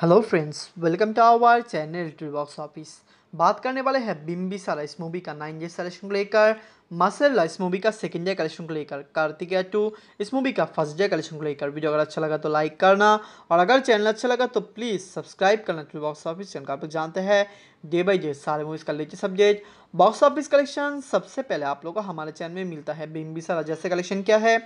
hello friends welcome to our channel Little Box Office बात करने वाले हैं सारा इस मूवी का नाइन जे कलेक्शन को लेकर मासरला इस मूवी का सेकेंड डे कलेक्शन को लेकर कार्तिकेया टू इस मूवी का फर्स्ट डे कलेक्शन को लेकर वीडियो अगर अच्छा लगा तो लाइक करना और अगर चैनल अच्छा लगा तो प्लीज़ सब्सक्राइब करना लिटिल बॉक्स ऑफिस चैनल का आप जानते हैं डे बाई डे सारे मूवीज़ का latest update box office collection सबसे पहले आप लोग को हमारे चैनल में मिलता है सारा जैसे कलेक्शन क्या है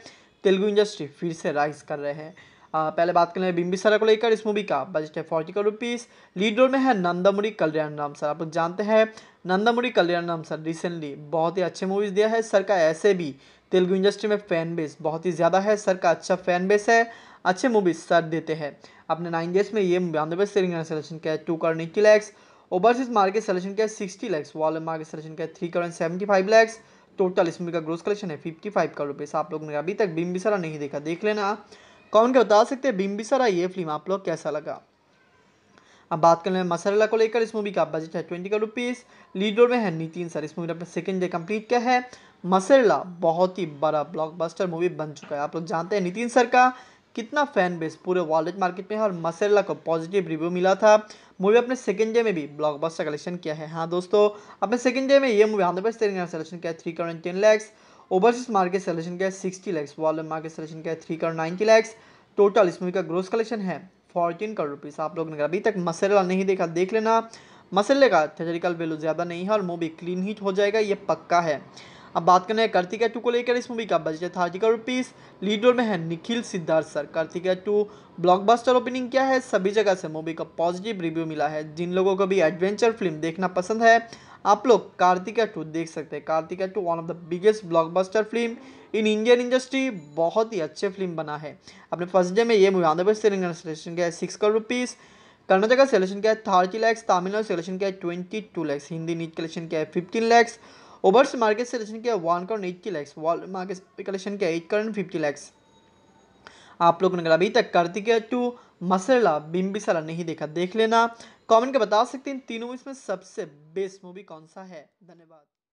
तेलुगु इंडस्ट्री फिर से राइज कर रहे हैं पहले बात कर बिम्बी सारा को लेकर इस मूवी का बजट है forty crore rupees lead role में है नंदामुरी कल्याण राम सर आप लोग जानते हैं नंदामुरी कल्याण राम सर रिसेंटली बहुत ही अच्छे मूवीज़ दिया है सर का ऐसे भी तेलुगु इंडस्ट्री में फ़ैन बेस बहुत ही ज़्यादा है सर का अच्छा फ़ैन बेस है अच्छे मूवीज सर देते हैं अपने नाइन डेज में ये बयानबे सेलिंग सेलेक्शन किया है टू करोड़ निक्की लैक्स ओवरसीज मार्केट सेलेक्शन किया है sixty lakhs world market selection किया है three crore seventy five lakhs total इस मूवी का ग्रोथ कलेक्शन है फिफ्टी फाइव करोड़ रुपये आप लोगों ने अभी तक बिम्बिसरा नहीं देखा देख लेना कमेंट कर बता सकते हैं बिम्बिसारा ये फिल्म आप लोग कैसा लगा अब बात कर लें मसरला को लेकर इस मूवी का बजट है ट्वेंटी का रुपीज़ लीड रोल में है नितिन सर इस मूवी ने अपना सेकेंड डे कंप्लीट किया है मसरला बहुत ही बड़ा ब्लॉकबस्टर मूवी बन चुका है आप लोग जानते हैं नितिन सर का कितना फैन बेस पूरे वर्ल्ड मार्केट में है और मसरला को पॉजिटिव रिव्यू मिला था मूवी अपने सेकंड डे में भी ब्लॉकबस्टर कलेक्शन किया है हाँ दोस्तों अपने सेकंड डे में ये मूवी आंध्र प्रदेश तेलंगाना कलेक्शन किया है three crore ten lakhs overseas market selection क्या है sixty lakhs world market selection क्या है three crore ninety lakhs total इस मूवी का ग्रोस कलेक्शन है फोर्टीन करोड़ रुपीस आप लोगों ने अभी तक मसला नहीं देखा देख लेना मसले का थेरिकल वैल्यू ज़्यादा नहीं है और मूवी क्लीन हिट हो जाएगा ये पक्का है अब बात करना है कार्तिका टू को लेकर इस मूवी का बजट है thirty crore rupees lead role में है Nikhil Siddharth sir Karthika two blockbuster opening क्या है सभी जगह से मूवी का पॉजिटिव रिव्यू मिला है जिन लोगों को भी एडवेंचर फिल्म देखना पसंद है आप लोग कार्तिका टू देख सकते हैं Karthika two one of the biggest blockbuster film in Indian industry बहुत ही अच्छे फिल्म बना है अपने फर्स्ट डे में ये मूवी आंध्र प्रदेश तेलंगाना सिलेक्शन किया है सिक्स करोड़ रुपीज़ कर्नाटक का सिलेक्शन किया है थर्टी लैक्स तमिलनाडु सिलेक्शन किया है ट्वेंटी टू लैक्स हिंदी नीट कलेक्शन किया है fifteen lakhs overseas market selection किया है one crore eighty lakhs world market collection किया है एट करोड़ फिफ्टी लैक्स आप लोगों ने अभी तक कार्तिका टू मसला बिम्बिसारा नहीं देखा देख लेना कमेंट के बता सकते हैं तीनों में इसमें सबसे बेस्ट मूवी कौन सा है धन्यवाद